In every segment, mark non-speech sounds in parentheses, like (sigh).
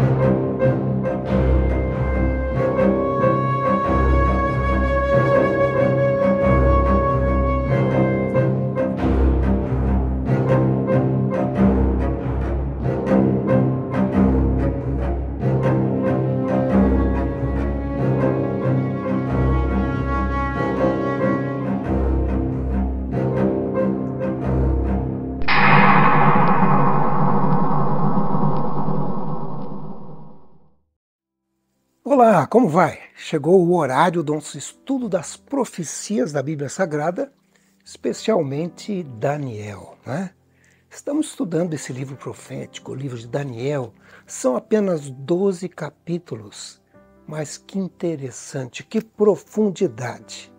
Thank you. como vai? Chegou o horário do nosso estudo das profecias da Bíblia Sagrada, especialmente Daniel. Né? Estamos estudando esse livro profético, o livro de Daniel. São apenas 12 capítulos, mas que interessante, que profundidade.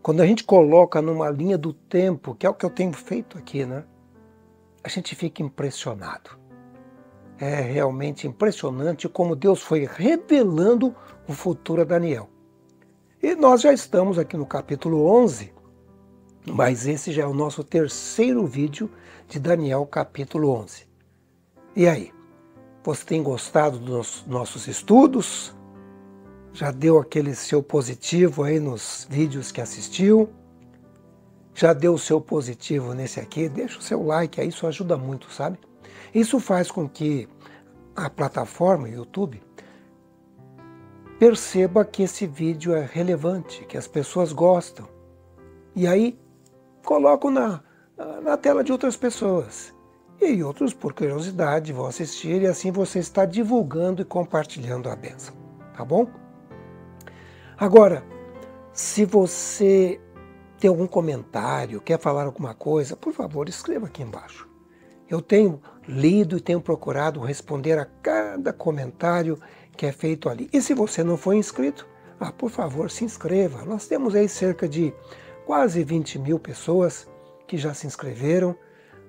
Quando a gente coloca numa linha do tempo, que é o que eu tenho feito aqui, né? a gente fica impressionado. É realmente impressionante como Deus foi revelando o futuro é Daniel. E nós já estamos aqui no capítulo 11, mas esse já é o nosso terceiro vídeo de Daniel, capítulo 11. E aí, você tem gostado dos nossos estudos? Já deu aquele seu positivo aí nos vídeos que assistiu? Já deu o seu positivo nesse aqui? Deixa o seu like aí, isso ajuda muito, sabe? Isso faz com que a plataforma, YouTube, perceba que esse vídeo é relevante, que as pessoas gostam. E aí coloco na, na tela de outras pessoas. E outros, por curiosidade, vão assistir e assim você está divulgando e compartilhando a benção. Tá bom? Agora, se você tem algum comentário, quer falar alguma coisa, por favor, escreva aqui embaixo. Eu tenho lido e tenho procurado responder a cada comentário que é feito ali. E se você não foi inscrito, ah, por favor, se inscreva. Nós temos aí cerca de quase 20 mil pessoas que já se inscreveram,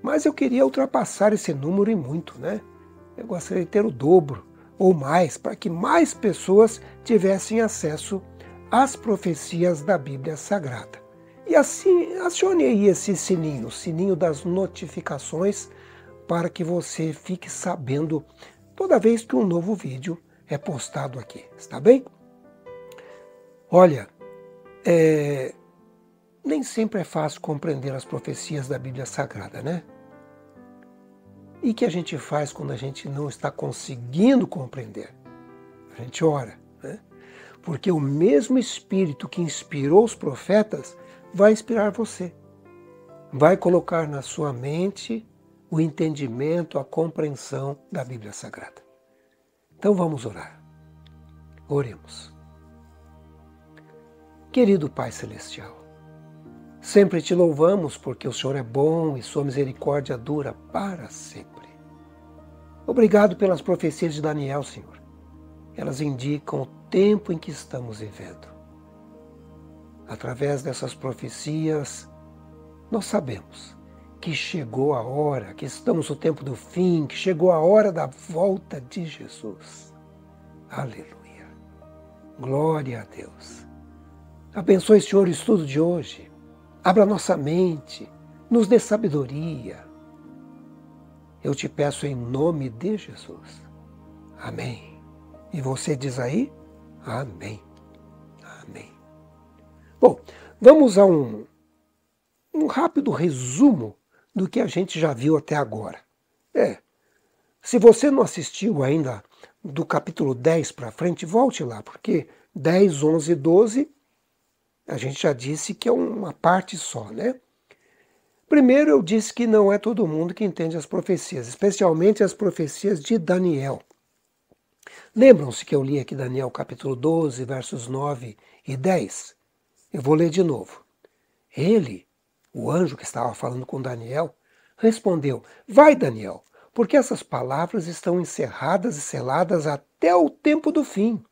mas eu queria ultrapassar esse número e muito, né? Eu gostaria de ter o dobro ou mais, para que mais pessoas tivessem acesso às profecias da Bíblia Sagrada. E assim, acione aí esse sininho, o sininho das notificações, para que você fique sabendo toda vez que um novo vídeo é postado aqui, está bem? Olha, é, nem sempre é fácil compreender as profecias da Bíblia Sagrada, né? E que a gente faz quando a gente não está conseguindo compreender? A gente ora, né? Porque o mesmo Espírito que inspirou os profetas vai inspirar você. Vai colocar na sua mente o entendimento, a compreensão da Bíblia Sagrada. Então vamos orar. Oremos. Querido Pai Celestial, sempre te louvamos porque o Senhor é bom e sua misericórdia dura para sempre. Obrigado pelas profecias de Daniel, Senhor. Elas indicam o tempo em que estamos vivendo. Através dessas profecias, nós sabemos que chegou a hora, que estamos no tempo do fim, que chegou a hora da volta de Jesus. Aleluia. Glória a Deus. Abençoe, Senhor, o estudo de hoje. Abra nossa mente, nos dê sabedoria. Eu te peço em nome de Jesus. Amém. E você diz aí? Amém. Amém. Bom, vamos a um, um rápido resumo do que a gente já viu até agora. É. Se você não assistiu ainda do capítulo 10 para frente, volte lá, porque 10, 11 e 12 a gente já disse que é uma parte só, né? Primeiro eu disse que não é todo mundo que entende as profecias, especialmente as profecias de Daniel. Lembram-se que eu li aqui Daniel capítulo 12, versos 9 e 10? Eu vou ler de novo. Ele, o anjo que estava falando com Daniel, respondeu: Vai, Daniel, porque essas palavras estão encerradas e seladas até o tempo do fim.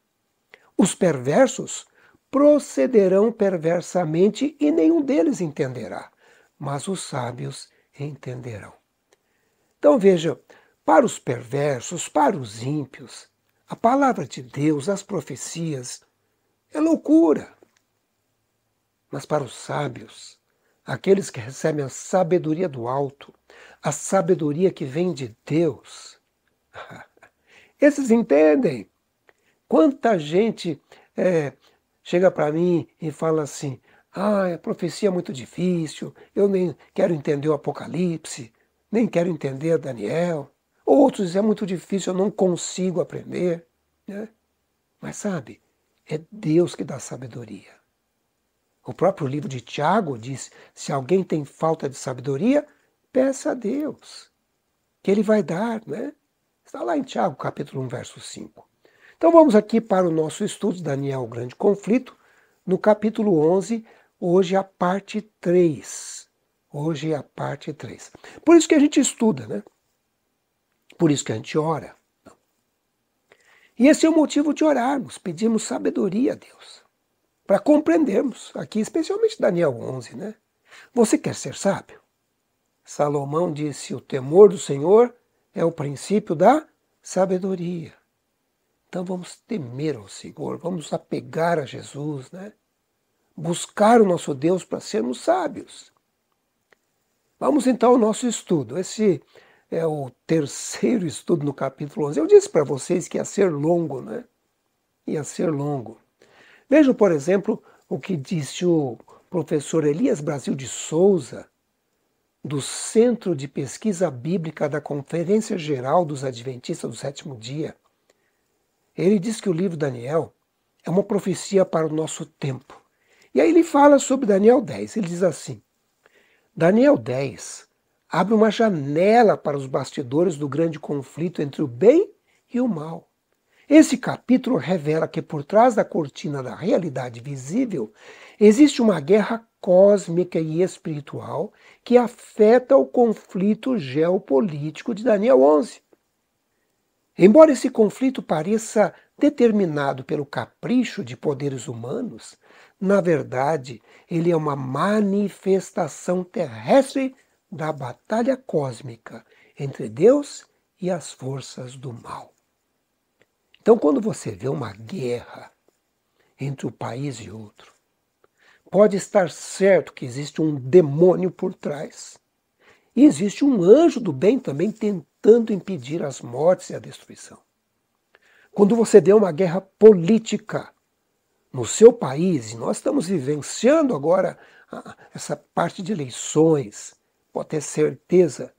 Os perversos procederão perversamente e nenhum deles entenderá, mas os sábios entenderão. Então veja, para os perversos, para os ímpios, a palavra de Deus, as profecias, é loucura. Mas para os sábios, Aqueles que recebem a sabedoria do alto, a sabedoria que vem de Deus. (laughs) Esses entendem. Quanta gente é, chega para mim e fala assim: ah, a profecia é muito difícil, eu nem quero entender o Apocalipse, nem quero entender Daniel. Outros dizem: é muito difícil, eu não consigo aprender. Né? Mas sabe, é Deus que dá sabedoria. O próprio livro de Tiago diz: se alguém tem falta de sabedoria, peça a Deus, que ele vai dar, né? Está lá em Tiago, capítulo 1, verso 5. Então vamos aqui para o nosso estudo, Daniel, o grande conflito, no capítulo 11, hoje a parte 3. Hoje a parte 3. Por isso que a gente estuda, né? Por isso que a gente ora. E esse é o motivo de orarmos, pedimos sabedoria a Deus para compreendermos, aqui especialmente Daniel 11, né? Você quer ser sábio? Salomão disse: O temor do Senhor é o princípio da sabedoria. Então vamos temer ao Senhor, vamos apegar a Jesus, né? Buscar o nosso Deus para sermos sábios. Vamos então ao nosso estudo. Esse é o terceiro estudo no capítulo 11. Eu disse para vocês que ia ser longo, né? Ia ser longo. Vejam, por exemplo, o que disse o professor Elias Brasil de Souza, do Centro de Pesquisa Bíblica da Conferência Geral dos Adventistas do Sétimo Dia. Ele diz que o livro Daniel é uma profecia para o nosso tempo. E aí ele fala sobre Daniel 10. Ele diz assim: Daniel 10 abre uma janela para os bastidores do grande conflito entre o bem e o mal. Esse capítulo revela que por trás da cortina da realidade visível existe uma guerra cósmica e espiritual que afeta o conflito geopolítico de Daniel 11. Embora esse conflito pareça determinado pelo capricho de poderes humanos, na verdade, ele é uma manifestação terrestre da batalha cósmica entre Deus e as forças do mal. Então, quando você vê uma guerra entre um país e outro, pode estar certo que existe um demônio por trás. E existe um anjo do bem também tentando impedir as mortes e a destruição. Quando você vê uma guerra política no seu país, e nós estamos vivenciando agora ah, essa parte de eleições, pode ter certeza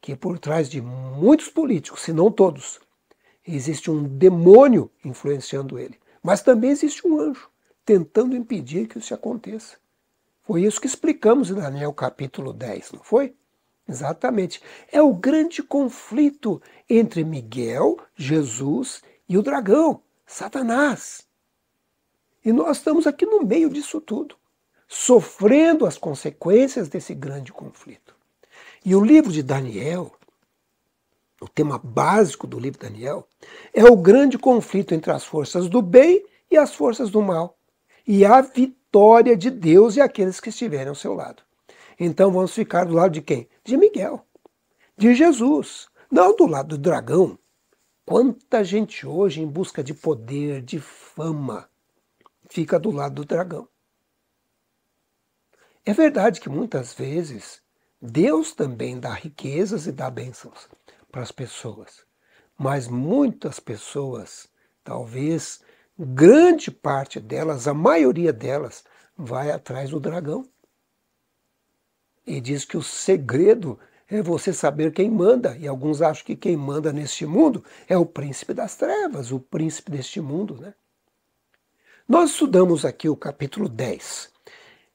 que por trás de muitos políticos, se não todos, existe um demônio influenciando ele, mas também existe um anjo tentando impedir que isso aconteça. Foi isso que explicamos em Daniel capítulo 10, não foi? Exatamente. É o grande conflito entre Miguel, Jesus e o dragão, Satanás. E nós estamos aqui no meio disso tudo, sofrendo as consequências desse grande conflito. E o livro de Daniel o tema básico do livro Daniel, é o grande conflito entre as forças do bem e as forças do mal, e a vitória de Deus e aqueles que estiverem ao seu lado. Então vamos ficar do lado de quem? De Miguel, de Jesus, não do lado do dragão. Quanta gente hoje, em busca de poder, de fama, fica do lado do dragão. É verdade que muitas vezes Deus também dá riquezas e dá bênçãos, para as pessoas. Mas muitas pessoas, talvez grande parte delas, a maioria delas, vai atrás do dragão. E diz que o segredo é você saber quem manda. E alguns acham que quem manda neste mundo é o príncipe das trevas, o príncipe deste mundo. Né? Nós estudamos aqui o capítulo 10.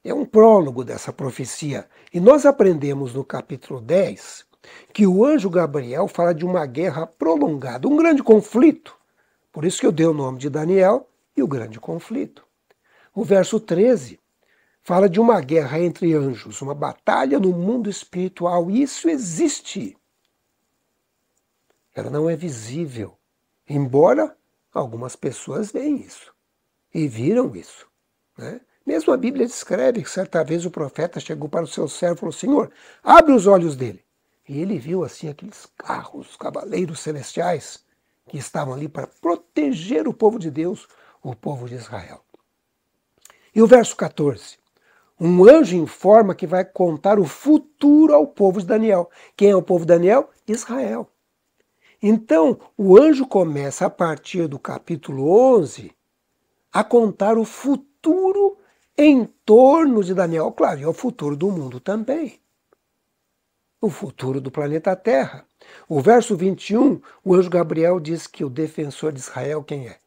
É um prólogo dessa profecia. E nós aprendemos no capítulo 10 que o anjo Gabriel fala de uma guerra prolongada, um grande conflito. Por isso que eu dei o nome de Daniel e o grande conflito. O verso 13 fala de uma guerra entre anjos, uma batalha no mundo espiritual, isso existe. Ela não é visível, embora algumas pessoas veem isso e viram isso. Né? Mesmo a Bíblia descreve que certa vez o profeta chegou para o seu servo e falou: Senhor, abre os olhos dele. E ele viu assim aqueles carros, cavaleiros celestiais, que estavam ali para proteger o povo de Deus, o povo de Israel. E o verso 14. Um anjo informa que vai contar o futuro ao povo de Daniel. Quem é o povo de Daniel? Israel. Então, o anjo começa a partir do capítulo 11 a contar o futuro em torno de Daniel. Claro, e é o futuro do mundo também o futuro do planeta Terra. O verso 21, o anjo Gabriel diz que o defensor de Israel quem é?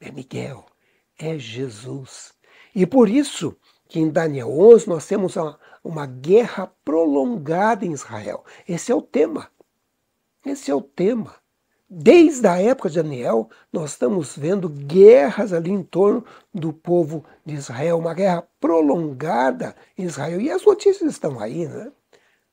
É Miguel, é Jesus. E por isso que em Daniel 11 nós temos uma, uma guerra prolongada em Israel. Esse é o tema. Esse é o tema. Desde a época de Daniel, nós estamos vendo guerras ali em torno do povo de Israel, uma guerra prolongada em Israel. E as notícias estão aí, né?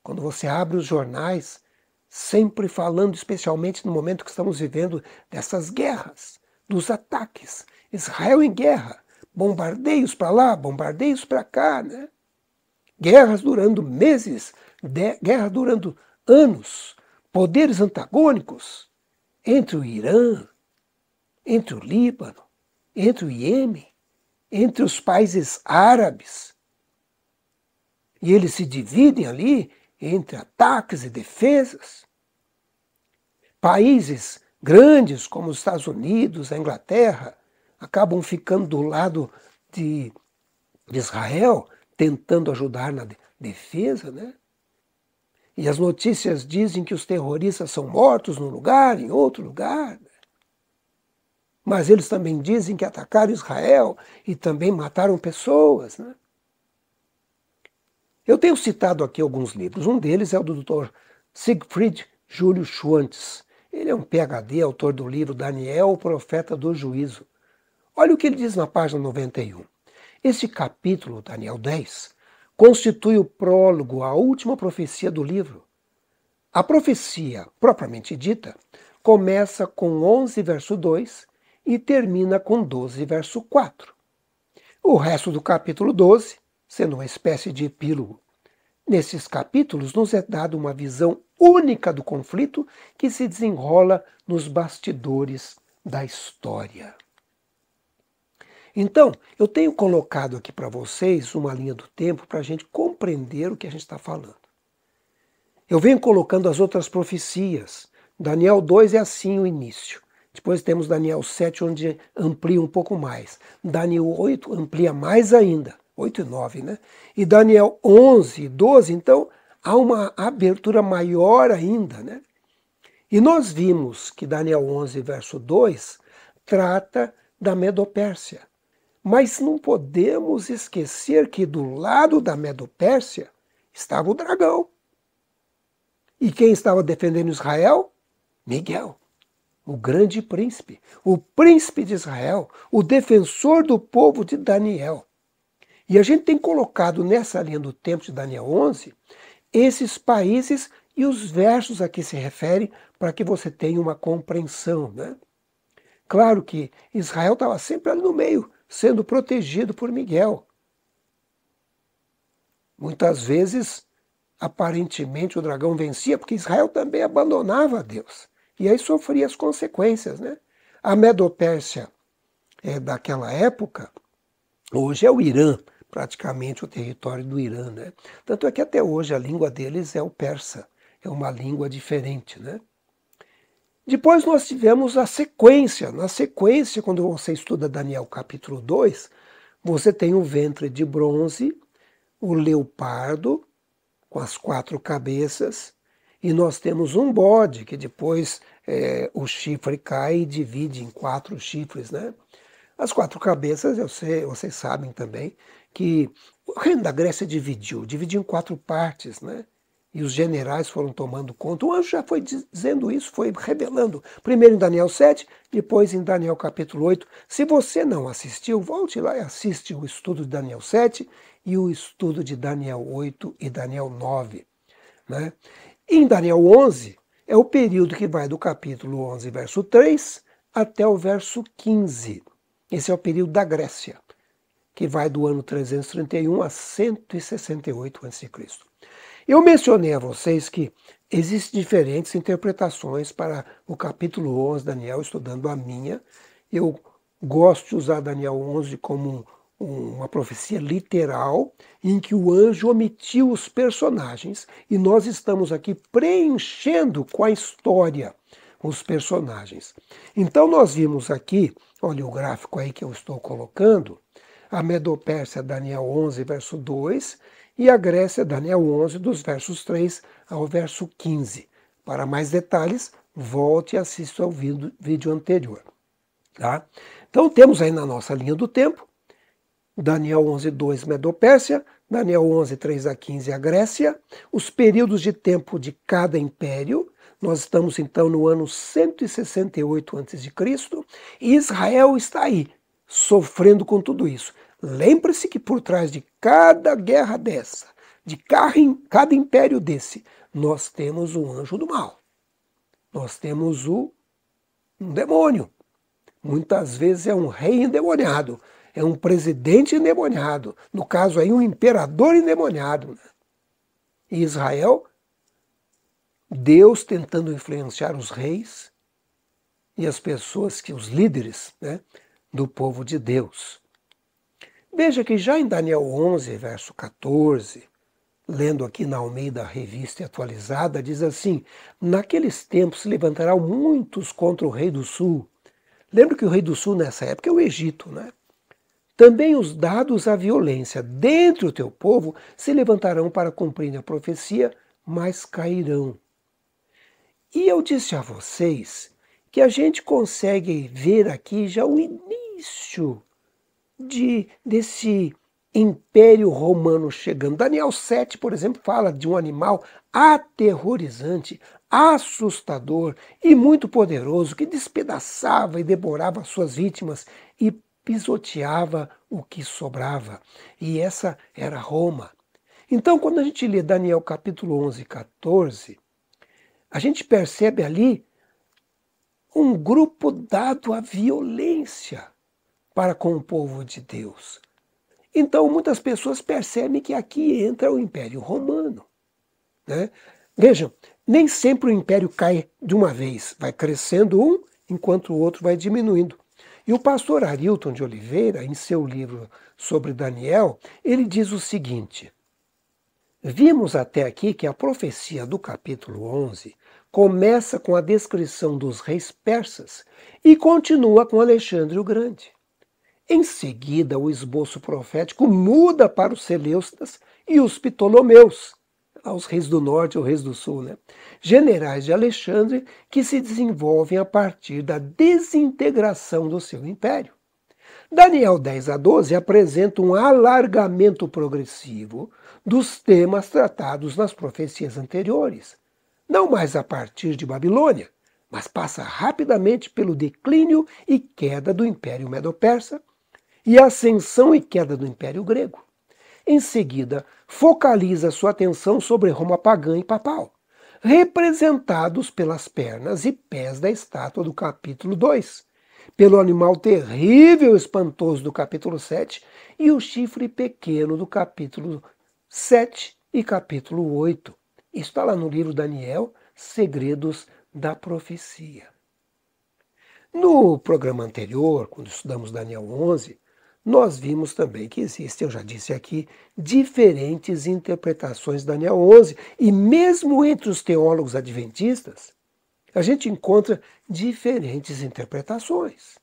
Quando você abre os jornais, sempre falando, especialmente no momento que estamos vivendo, dessas guerras, dos ataques. Israel em guerra, bombardeios para lá, bombardeios para cá, né? Guerras durando meses, guerra durando anos, poderes antagônicos entre o Irã, entre o Líbano, entre o Iêmen, entre os países árabes. E eles se dividem ali entre ataques e defesas. Países grandes como os Estados Unidos, a Inglaterra, acabam ficando do lado de, Israel, tentando ajudar na defesa, né? E as notícias dizem que os terroristas são mortos num lugar, em outro lugar. Né? Mas eles também dizem que atacaram Israel e também mataram pessoas. Né? Eu tenho citado aqui alguns livros. Um deles é o do Dr. Siegfried Júlio Schwantz. Ele é um PhD, autor do livro Daniel, o Profeta do Juízo. Olha o que ele diz na página 91. Este capítulo, Daniel 10, constitui o prólogo à última profecia do livro. A profecia, propriamente dita, começa com 11, verso 2 e termina com 12, verso 4. O resto do capítulo 12 sendo uma espécie de epílogo. Nesses capítulos, nos é dada uma visão única do conflito que se desenrola nos bastidores da história. Então, eu tenho colocado aqui para vocês uma linha do tempo para a gente compreender o que a gente está falando. Eu venho colocando as outras profecias. Daniel 2 é assim o início. Depois temos Daniel 7, onde amplia um pouco mais. Daniel 8 amplia mais ainda. 8 e 9, né? E Daniel 11 e 12, então há uma abertura maior ainda, né? E nós vimos que Daniel 11, verso 2, trata da Medopérsia. Mas não podemos esquecer que do lado da Medopérsia estava o dragão. E quem estava defendendo Israel? Miguel, o grande príncipe, o príncipe de Israel, o defensor do povo de Daniel. E a gente tem colocado nessa linha do tempo de Daniel 11 esses países e os versos a que se refere para que você tenha uma compreensão. Né? Claro que Israel estava sempre ali no meio, sendo protegido por Miguel. Muitas vezes, aparentemente, o dragão vencia porque Israel também abandonava Deus. E aí sofria as consequências. Né? A Medopérsia é, daquela época, hoje é o Irã, praticamente o território do Irã. Né? Tanto é que até hoje a língua deles é o persa, é uma língua diferente. Né? Depois nós tivemos a sequência. Na sequência, quando você estuda Daniel capítulo 2, você tem o ventre de bronze, o leopardo com as quatro cabeças, e nós temos um bode que depois é, o chifre cai e divide em quatro chifres, né? As quatro cabeças, eu sei, vocês sabem também que o reino da Grécia dividiu, dividiu em quatro partes, né? E os generais foram tomando conta. O anjo já foi dizendo isso, foi revelando. Primeiro em Daniel 7, depois em Daniel capítulo 8. Se você não assistiu, volte lá e assiste o estudo de Daniel 7 e o estudo de Daniel 8 e Daniel 9. Né? Em Daniel 11, é o período que vai do capítulo 11, verso 3, até o verso 15. Esse é o período da Grécia, que vai do ano 331 a 168 a.C. Eu mencionei a vocês que existem diferentes interpretações para o capítulo 11, Daniel, estudando a minha. Eu gosto de usar Daniel 11 como uma profecia literal em que o anjo omitiu os personagens e nós estamos aqui preenchendo com a história os personagens. Então nós vimos aqui Olha o gráfico aí que eu estou colocando. A Medopérsia, Daniel 11, verso 2, e a Grécia, Daniel 11, dos versos 3 ao verso 15. Para mais detalhes, volte e assista ao vídeo anterior. Tá? Então temos aí na nossa linha do tempo, Daniel 11, 2, Medopérsia, Daniel 11, 3 a 15, a Grécia, os períodos de tempo de cada império, nós estamos então no ano 168 a.C. e Israel está aí, sofrendo com tudo isso. Lembre-se que por trás de cada guerra dessa, de cada império desse, nós temos um anjo do mal. Nós temos o, um demônio. Muitas vezes é um rei endemoniado, é um presidente endemoniado, no caso aí um imperador endemoniado. Né? E Israel Deus tentando influenciar os reis e as pessoas que os líderes né, do povo de Deus. Veja que já em Daniel 11, verso 14, lendo aqui na Almeida Revista e Atualizada, diz assim: Naqueles tempos se levantarão muitos contra o rei do sul. Lembro que o rei do sul nessa época é o Egito, né? Também os dados à violência dentro do teu povo se levantarão para cumprir a profecia, mas cairão. E eu disse a vocês que a gente consegue ver aqui já o início de, desse Império Romano chegando. Daniel 7, por exemplo, fala de um animal aterrorizante, assustador e muito poderoso que despedaçava e devorava suas vítimas e pisoteava o que sobrava. E essa era Roma. Então, quando a gente lê Daniel capítulo 11, 14, a gente percebe ali um grupo dado à violência para com o povo de Deus. Então, muitas pessoas percebem que aqui entra o Império Romano. Né? Vejam, nem sempre o império cai de uma vez, vai crescendo um enquanto o outro vai diminuindo. E o pastor Arilton de Oliveira, em seu livro sobre Daniel, ele diz o seguinte: Vimos até aqui que a profecia do capítulo 11 começa com a descrição dos reis persas e continua com Alexandre o Grande. Em seguida, o esboço profético muda para os Seleucidas e os Ptolomeus, aos reis do norte ou reis do sul, né? generais de Alexandre que se desenvolvem a partir da desintegração do seu império. Daniel 10 a 12 apresenta um alargamento progressivo dos temas tratados nas profecias anteriores, não mais a partir de Babilônia, mas passa rapidamente pelo declínio e queda do Império Medo-Persa e ascensão e queda do Império Grego. Em seguida, focaliza sua atenção sobre Roma pagã e papal, representados pelas pernas e pés da estátua do capítulo 2, pelo animal terrível e espantoso do capítulo 7 e o chifre pequeno do capítulo 7 e capítulo 8. Está lá no livro Daniel, Segredos da Profecia. No programa anterior, quando estudamos Daniel 11, nós vimos também que existem, eu já disse aqui, diferentes interpretações de Daniel 11. E mesmo entre os teólogos adventistas, a gente encontra diferentes interpretações.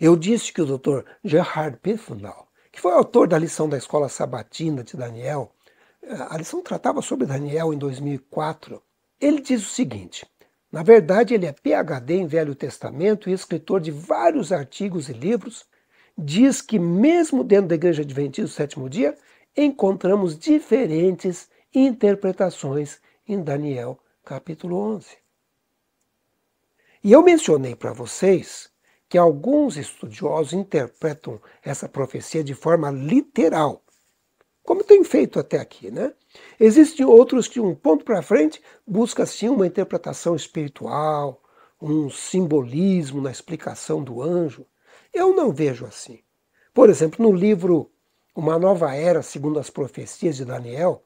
Eu disse que o Dr. Gerhard Pifenau, que foi autor da lição da escola sabatina de Daniel, a lição tratava sobre Daniel em 2004. Ele diz o seguinte: na verdade, ele é PhD em Velho Testamento e escritor de vários artigos e livros. Diz que, mesmo dentro da Igreja Adventista do Sétimo Dia, encontramos diferentes interpretações em Daniel capítulo 11. E eu mencionei para vocês que alguns estudiosos interpretam essa profecia de forma literal, como tem feito até aqui, né? Existem outros que um ponto para frente busca sim uma interpretação espiritual, um simbolismo na explicação do anjo. Eu não vejo assim. Por exemplo, no livro Uma Nova Era segundo as Profecias de Daniel,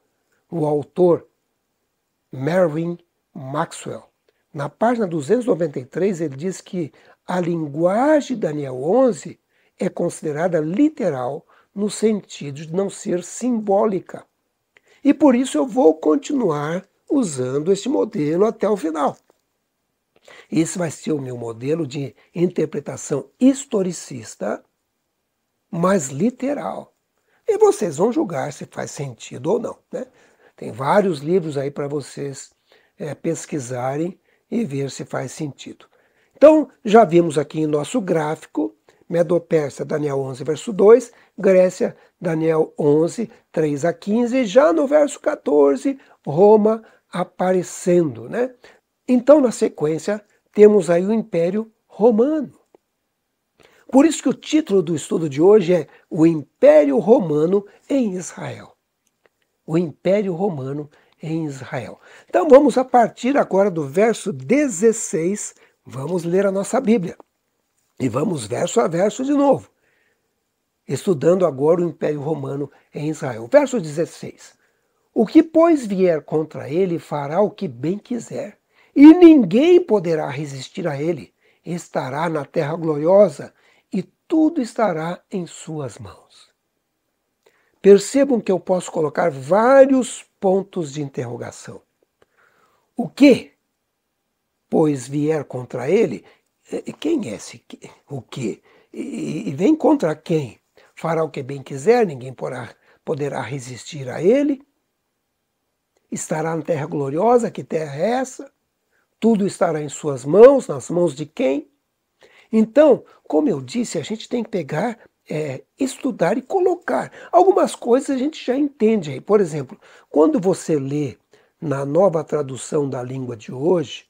o autor Merwin Maxwell, na página 293, ele diz que a linguagem de Daniel 11 é considerada literal no sentido de não ser simbólica. E por isso eu vou continuar usando esse modelo até o final. Esse vai ser o meu modelo de interpretação historicista, mas literal. E vocês vão julgar se faz sentido ou não. Né? Tem vários livros aí para vocês é, pesquisarem e ver se faz sentido. Então, já vimos aqui em nosso gráfico Medo-Persa, Daniel 11, verso 2, Grécia, Daniel 11, 3 a 15, já no verso 14, Roma aparecendo, né? Então, na sequência, temos aí o Império Romano. Por isso que o título do estudo de hoje é O Império Romano em Israel. O Império Romano em Israel. Então vamos a partir agora do verso 16, vamos ler a nossa Bíblia. E vamos verso a verso de novo, estudando agora o Império Romano em Israel. Verso 16: O que, pois, vier contra ele, fará o que bem quiser, e ninguém poderá resistir a ele. Estará na terra gloriosa e tudo estará em suas mãos. Percebam que eu posso colocar vários pontos de interrogação. O que, pois, vier contra ele, quem é esse? O que? E, e vem contra quem? Fará o que bem quiser, ninguém porá, poderá resistir a ele. Estará na terra gloriosa, que terra é essa? Tudo estará em suas mãos, nas mãos de quem? Então, como eu disse, a gente tem que pegar é, estudar e colocar. Algumas coisas a gente já entende aí. Por exemplo, quando você lê na nova tradução da língua de hoje,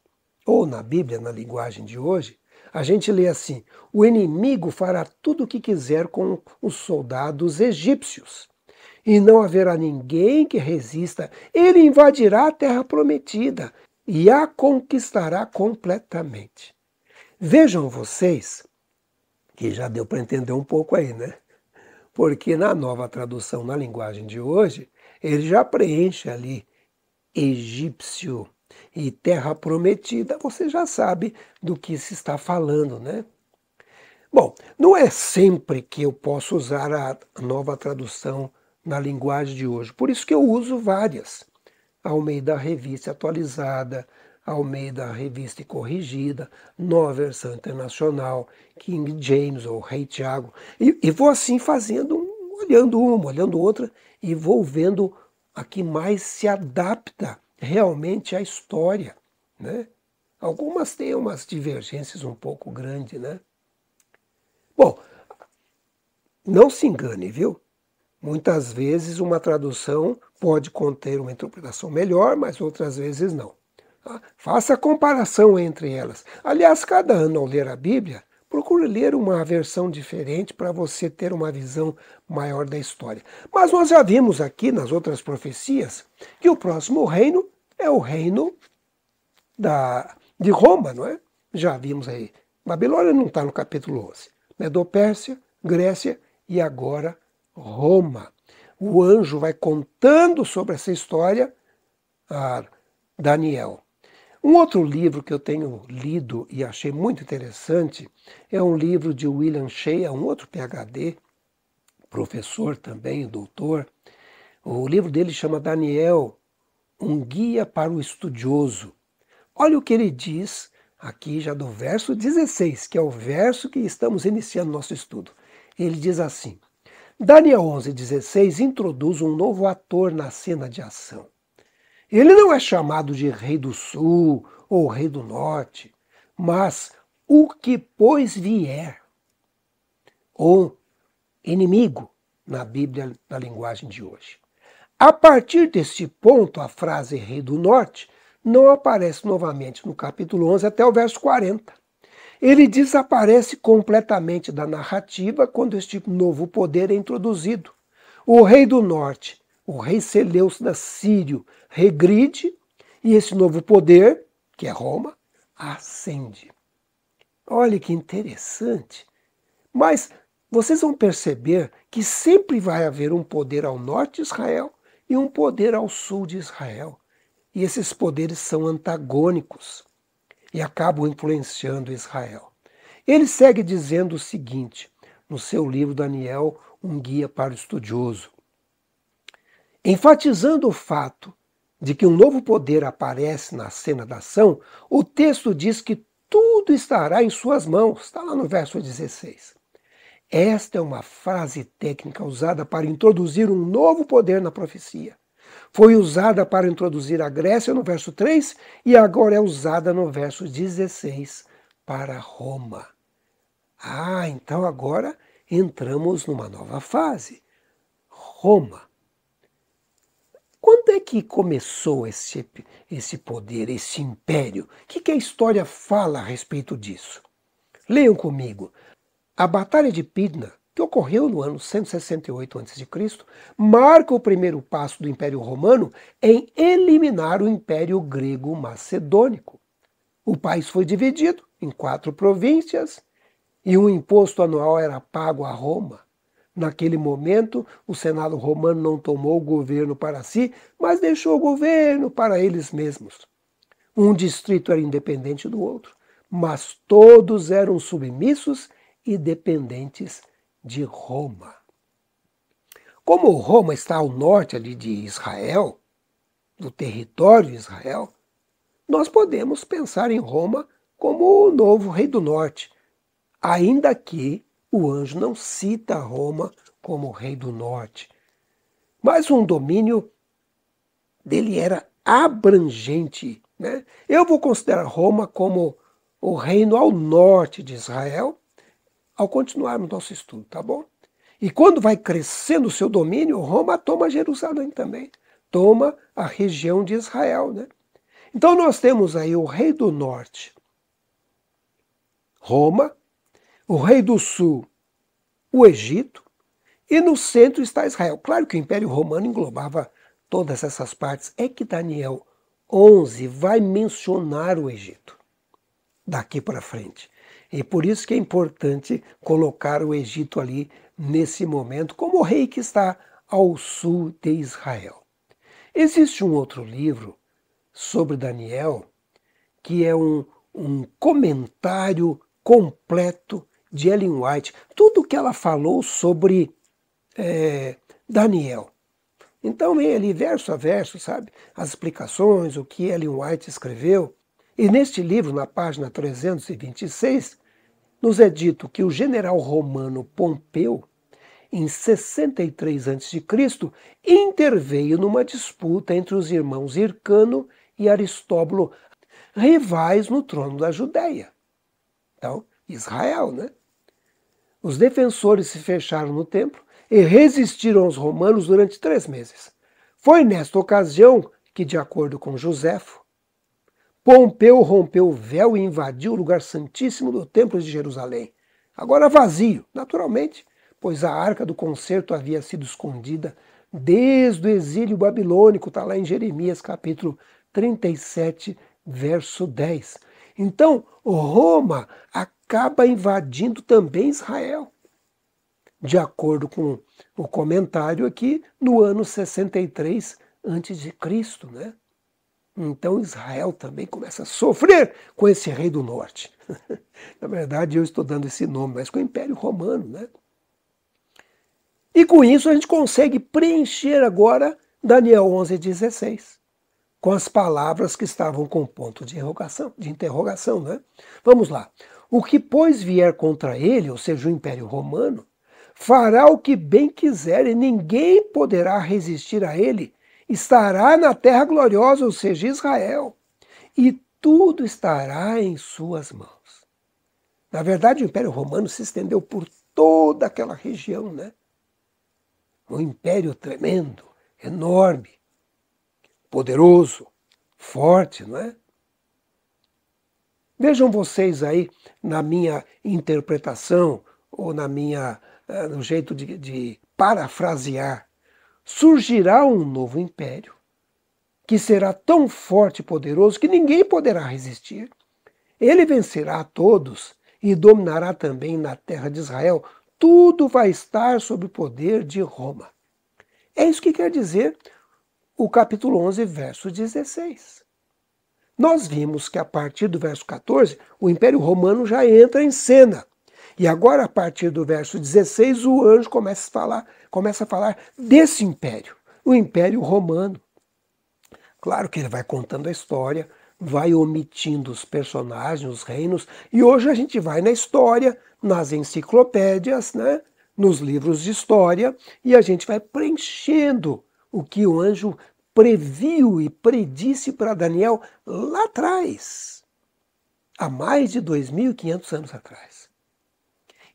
ou na Bíblia, na linguagem de hoje, a gente lê assim: o inimigo fará tudo o que quiser com os soldados egípcios, e não haverá ninguém que resista. Ele invadirá a terra prometida e a conquistará completamente. Vejam vocês, que já deu para entender um pouco aí, né? Porque na nova tradução na linguagem de hoje, ele já preenche ali egípcio e terra prometida, você já sabe do que se está falando, né? Bom, não é sempre que eu posso usar a nova tradução na linguagem de hoje, por isso que eu uso várias. Almeida Revista Atualizada, Almeida Revista e Corrigida, Nova Versão Internacional, King James ou Rei Tiago. E, e vou assim fazendo, olhando uma, olhando outra, e vou vendo a que mais se adapta realmente a história. Né? Algumas têm umas divergências um pouco grandes, né? Bom, não se engane, viu? Muitas vezes uma tradução pode conter uma interpretação melhor, mas outras vezes não. Tá? Faça a comparação entre elas. Aliás, cada ano ao ler a Bíblia, procure ler uma versão diferente para você ter uma visão maior da história. Mas nós já vimos aqui nas outras profecias que o próximo reino é o reino da, de Roma, não é? Já vimos aí. Babilônia não está no capítulo 11. Medopérsia, Grécia e agora Roma. O anjo vai contando sobre essa história a Daniel. Um outro livro que eu tenho lido e achei muito interessante é um livro de William Shea, um outro PhD, professor também, doutor. O livro dele chama Daniel, um guia para o estudioso. Olha o que ele diz aqui já do verso 16, que é o verso que estamos iniciando nosso estudo. Ele diz assim: Daniel 11:16 introduz um novo ator na cena de ação. Ele não é chamado de Rei do Sul ou Rei do Norte, mas o que pois vier, ou inimigo, na Bíblia, na linguagem de hoje. A partir deste ponto, a frase Rei do Norte não aparece novamente no capítulo 11 até o verso 40. Ele desaparece completamente da narrativa quando este novo poder é introduzido. O Rei do Norte o rei Seleucida Sírio regride e esse novo poder, que é Roma, ascende. Olha que interessante. Mas vocês vão perceber que sempre vai haver um poder ao norte de Israel e um poder ao sul de Israel. E esses poderes são antagônicos e acabam influenciando Israel. Ele segue dizendo o seguinte, no seu livro Daniel, Um Guia para o Estudioso: Enfatizando o fato de que um novo poder aparece na cena da ação, o texto diz que tudo estará em suas mãos. Está lá no verso 16. Esta é uma frase técnica usada para introduzir um novo poder na profecia. Foi usada para introduzir a Grécia no verso 3 e agora é usada no verso 16 para Roma. Ah, então agora entramos numa nova fase. Roma. Quando é que começou esse, esse poder, esse império? O que, que a história fala a respeito disso? Leiam comigo. A Batalha de Pidna, que ocorreu no ano 168 a.C., marca o primeiro passo do Império Romano em eliminar o Império Grego Macedônico. O país foi dividido em quatro províncias e um imposto anual era pago a Roma. Naquele momento, o Senado romano não tomou o governo para si, mas deixou o governo para eles mesmos. Um distrito era independente do outro, mas todos eram submissos e dependentes de Roma. Como Roma está ao norte ali de Israel, do território de Israel, nós podemos pensar em Roma como o novo rei do norte, ainda que o anjo não cita Roma como o rei do norte, mas um domínio dele era abrangente. Né? Eu vou considerar Roma como o reino ao norte de Israel ao continuar no nosso estudo, tá bom? E quando vai crescendo o seu domínio, Roma toma Jerusalém também, toma a região de Israel, né? Então nós temos aí o rei do norte, Roma, o rei do sul, o Egito, e no centro está Israel. Claro que o Império Romano englobava todas essas partes. É que Daniel 11 vai mencionar o Egito daqui para frente. E por isso que é importante colocar o Egito ali nesse momento como o rei que está ao sul de Israel. Existe um outro livro sobre Daniel que é um, um comentário completo de Ellen White, tudo o que ela falou sobre é, Daniel. Então ele, verso a verso, sabe, as explicações, o que Ellen White escreveu. E neste livro, na página 326, nos é dito que o general romano Pompeu, em 63 a.C., interveio numa disputa entre os irmãos Hircano e Aristóbulo, rivais no trono da Judéia. Então, Israel, né? Os defensores se fecharam no templo e resistiram aos romanos durante três meses. Foi nesta ocasião que, de acordo com Joséfo, Pompeu rompeu o véu e invadiu o lugar santíssimo do Templo de Jerusalém, agora vazio, naturalmente, pois a arca do concerto havia sido escondida desde o exílio babilônico, está lá em Jeremias capítulo 37, verso 10. Então, Roma, a acaba invadindo também Israel. De acordo com o comentário aqui, no ano 63 a.C. Né? Então Israel também começa a sofrer com esse rei do norte. (laughs) Na verdade, eu estou dando esse nome, mas com o Império Romano. Né? E com isso a gente consegue preencher agora Daniel 11:16 com as palavras que estavam com ponto de interrogação, de interrogação, né? Vamos lá. O que, pois, vier contra ele, ou seja, o Império Romano, fará o que bem quiser e ninguém poderá resistir a ele. Estará na terra gloriosa, ou seja, Israel, e tudo estará em suas mãos. Na verdade, o Império Romano se estendeu por toda aquela região, né? Um império tremendo, enorme, poderoso, forte, não é? Vejam vocês aí na minha interpretação ou na minha eh, no jeito de, de parafrasear, surgirá um novo império que será tão forte e poderoso que ninguém poderá resistir. Ele vencerá a todos e dominará também na terra de Israel. Tudo vai estar sob o poder de Roma. É isso que quer dizer o capítulo 11, verso 16. Nós vimos que a partir do verso 14, o Império Romano já entra em cena. E agora, a partir do verso 16, o anjo começa a falar, começa a falar desse império, o Império Romano. Claro que ele vai contando a história, vai omitindo os personagens, os reinos, e hoje a gente vai na história, nas enciclopédias, né? nos livros de história, e a gente vai preenchendo o que o anjo previu e predisse para Daniel lá atrás, há mais de 2.500 anos atrás.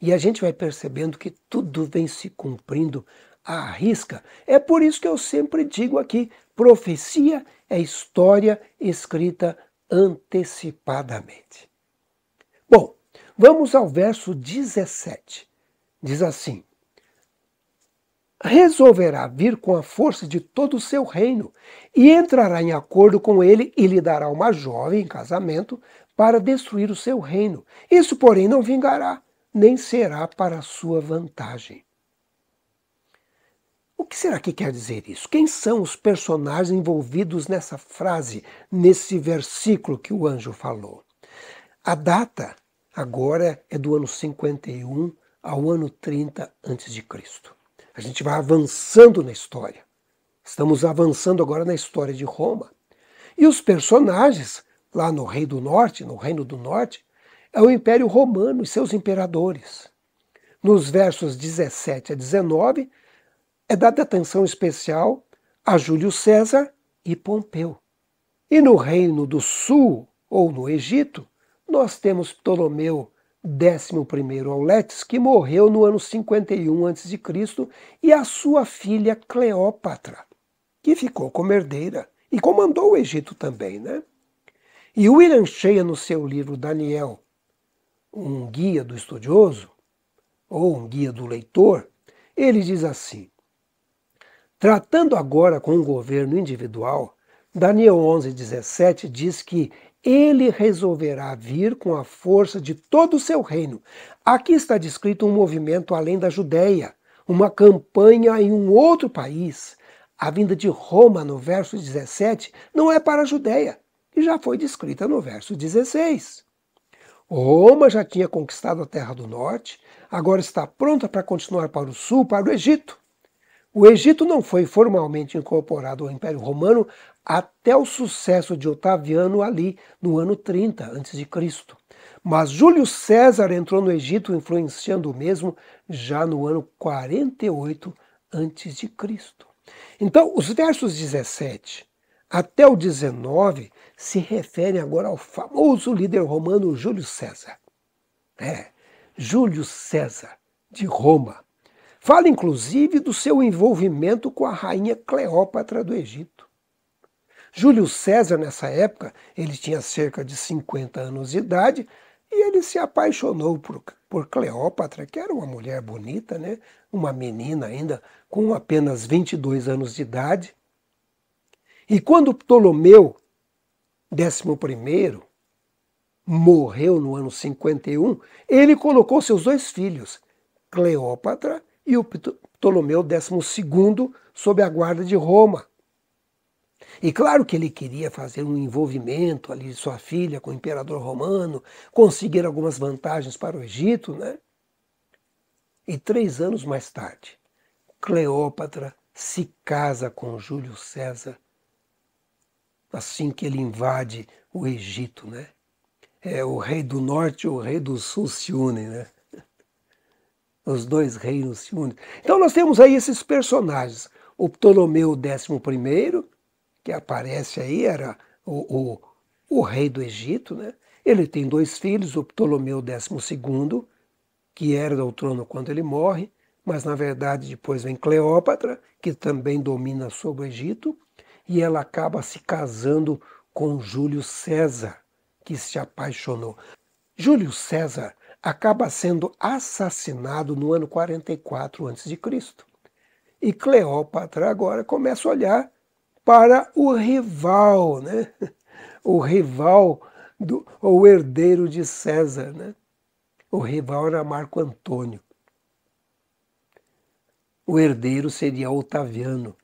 E a gente vai percebendo que tudo vem se cumprindo à risca. É por isso que eu sempre digo aqui: profecia é história escrita antecipadamente. Bom, vamos ao verso 17. Diz assim: resolverá vir com a força de todo o seu reino e entrará em acordo com ele e lhe dará uma jovem em casamento para destruir o seu reino. Isso, porém, não vingará, nem será para sua vantagem. O que será que quer dizer isso? Quem são os personagens envolvidos nessa frase, nesse versículo que o anjo falou? A data agora é do ano 51 ao ano 30 a.C. A gente vai avançando na história. Estamos avançando agora na história de Roma. E os personagens, lá no Rei do Norte, no Reino do Norte, é o Império Romano e seus imperadores. Nos versos 17 a 19, é dada atenção especial a Júlio César e Pompeu. E no Reino do Sul, ou no Egito, nós temos Ptolomeu 11 Auletes, que morreu no ano 51 a.C., e a sua filha Cleópatra, que ficou como herdeira e comandou o Egito também. Né? E William Shea, no seu livro Daniel, um guia do estudioso, ou um guia do leitor, ele diz assim, Tratando agora com o governo individual, Daniel 11, 17 diz que ele resolverá vir com a força de todo o seu reino. Aqui está descrito um movimento além da Judéia, uma campanha em um outro país. A vinda de Roma, no verso 17, não é para a Judéia, que já foi descrita no verso 16. Roma já tinha conquistado a terra do norte, agora está pronta para continuar para o sul, para o Egito. O Egito não foi formalmente incorporado ao Império Romano até o sucesso de Otaviano ali no ano 30 a.C. Mas Júlio César entrou no Egito influenciando o mesmo já no ano 48 a.C. Então, os versos 17 até o 19 se referem agora ao famoso líder romano Júlio César. É, Júlio César, de Roma. Fala inclusive do seu envolvimento com a rainha Cleópatra do Egito. Júlio César, nessa época, ele tinha cerca de 50 anos de idade e ele se apaixonou por, por Cleópatra, que era uma mulher bonita, né? uma menina ainda com apenas 22 anos de idade. E quando Ptolomeu XI morreu no ano 51, ele colocou seus dois filhos, Cleópatra e o Ptolomeu XII, sob a guarda de Roma. E claro que ele queria fazer um envolvimento ali de sua filha com o imperador romano, conseguir algumas vantagens para o Egito, né? E três anos mais tarde, Cleópatra se casa com Júlio César assim que ele invade o Egito, né? É, o rei do norte e o rei do sul se unem, né? (laughs) Os dois reinos se unem. Então nós temos aí esses personagens. O Ptolomeu I, que aparece aí era o, o, o rei do Egito, né? Ele tem dois filhos, o Ptolomeu XII, que herda o trono quando ele morre, mas na verdade depois vem Cleópatra, que também domina sobre o Egito, e ela acaba se casando com Júlio César, que se apaixonou. Júlio César acaba sendo assassinado no ano 44 a.C. E Cleópatra agora começa a olhar para o rival, né? (laughs) o rival do, ou herdeiro de César. Né? O rival era Marco Antônio. O herdeiro seria Otaviano.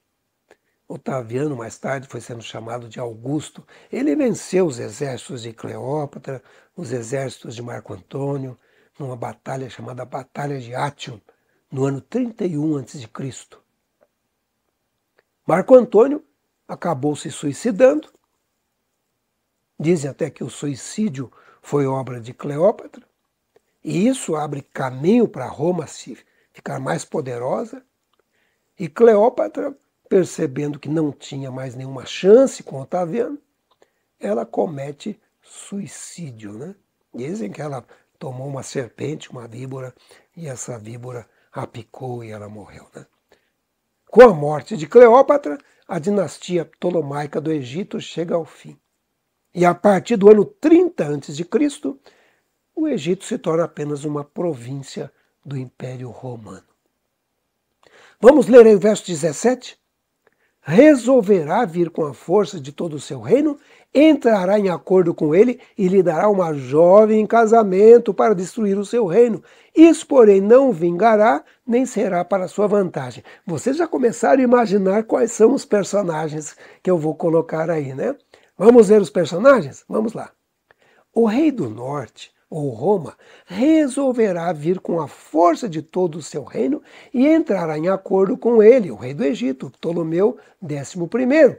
Otaviano, mais tarde, foi sendo chamado de Augusto. Ele venceu os exércitos de Cleópatra, os exércitos de Marco Antônio, numa batalha chamada Batalha de Átium, no ano 31 a.C. Marco Antônio acabou se suicidando. Dizem até que o suicídio foi obra de Cleópatra. E isso abre caminho para Roma se ficar mais poderosa. E Cleópatra, percebendo que não tinha mais nenhuma chance com Otaviano, ela comete suicídio. Né? Dizem que ela tomou uma serpente, uma víbora, e essa víbora a picou e ela morreu. Né? Com a morte de Cleópatra, a dinastia ptolomaica do Egito chega ao fim. E a partir do ano 30 a.C., o Egito se torna apenas uma província do Império Romano. Vamos ler aí o verso 17? Resolverá vir com a força de todo o seu reino entrará em acordo com ele e lhe dará uma jovem em casamento para destruir o seu reino. Isso, porém, não vingará, nem será para sua vantagem. Vocês já começaram a imaginar quais são os personagens que eu vou colocar aí, né? Vamos ver os personagens? Vamos lá. O rei do norte ou Roma, resolverá vir com a força de todo o seu reino e entrará em acordo com ele, o rei do Egito, Ptolomeu XI,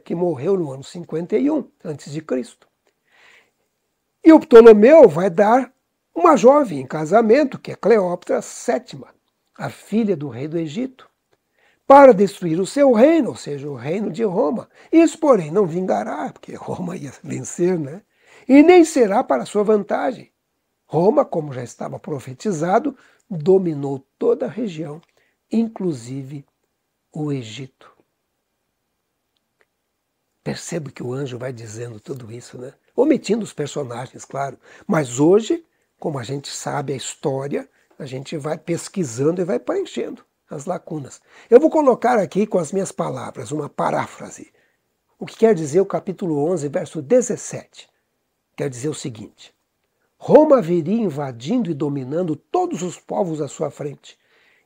que morreu no ano 51 a.C. E o Ptolomeu vai dar uma jovem em casamento, que é Cleópatra VII, a filha do rei do Egito, para destruir o seu reino, ou seja, o reino de Roma. Isso, porém, não vingará, porque Roma ia vencer, né? E nem será para sua vantagem, Roma, como já estava profetizado, dominou toda a região, inclusive o Egito. Percebo que o anjo vai dizendo tudo isso, né? Omitindo os personagens, claro. Mas hoje, como a gente sabe a história, a gente vai pesquisando e vai preenchendo as lacunas. Eu vou colocar aqui com as minhas palavras uma paráfrase. O que quer dizer o capítulo 11, verso 17? Quer dizer o seguinte: Roma viria invadindo e dominando todos os povos à sua frente.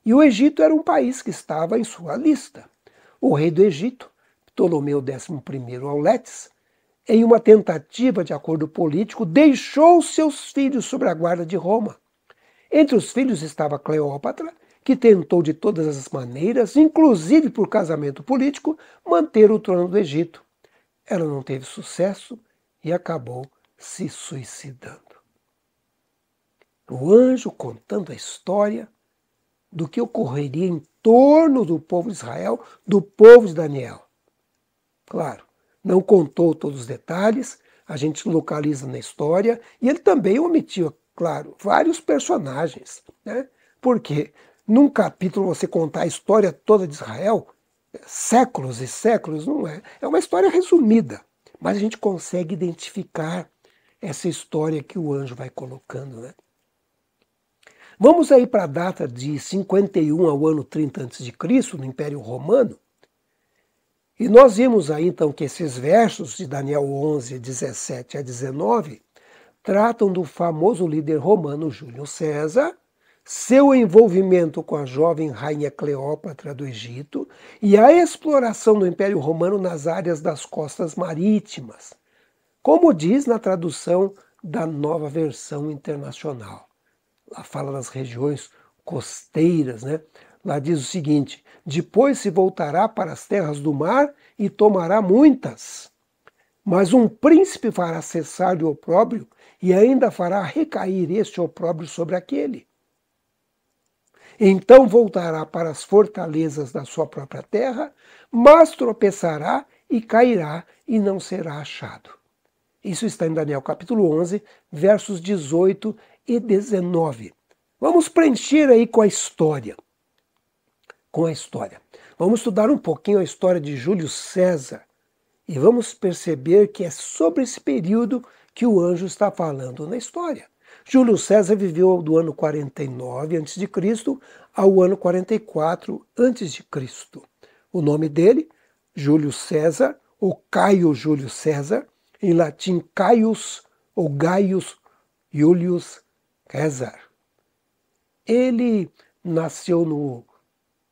E o Egito era um país que estava em sua lista. O rei do Egito, Ptolomeu XI Auletes, em uma tentativa de acordo político, deixou seus filhos sob a guarda de Roma. Entre os filhos estava Cleópatra, que tentou de todas as maneiras, inclusive por casamento político, manter o trono do Egito. Ela não teve sucesso e acabou se suicidando o anjo contando a história do que ocorreria em torno do povo de Israel, do povo de Daniel. Claro, não contou todos os detalhes, a gente localiza na história, e ele também omitiu, claro, vários personagens. Né? Porque num capítulo você contar a história toda de Israel, séculos e séculos, não é. É uma história resumida, mas a gente consegue identificar essa história que o anjo vai colocando. Né? Vamos aí para a data de 51 ao ano 30 a.C., no Império Romano. E nós vimos aí então que esses versos de Daniel 11, 17 a 19 tratam do famoso líder romano Júlio César, seu envolvimento com a jovem rainha Cleópatra do Egito e a exploração do Império Romano nas áreas das costas marítimas, como diz na tradução da nova versão internacional lá fala das regiões costeiras, né? Lá diz o seguinte: depois se voltará para as terras do mar e tomará muitas. Mas um príncipe fará cessar de opróbrio e ainda fará recair este opróbrio sobre aquele. Então voltará para as fortalezas da sua própria terra, mas tropeçará e cairá e não será achado. Isso está em Daniel capítulo 11, versos 18 e 19. Vamos preencher aí com a história. Com a história. Vamos estudar um pouquinho a história de Júlio César e vamos perceber que é sobre esse período que o anjo está falando na história. Júlio César viveu do ano 49 a.C. ao ano 44 a.C. O nome dele, Júlio César, ou Caio Júlio César, em latim Caius ou Gaius Julius rezar. Ele nasceu no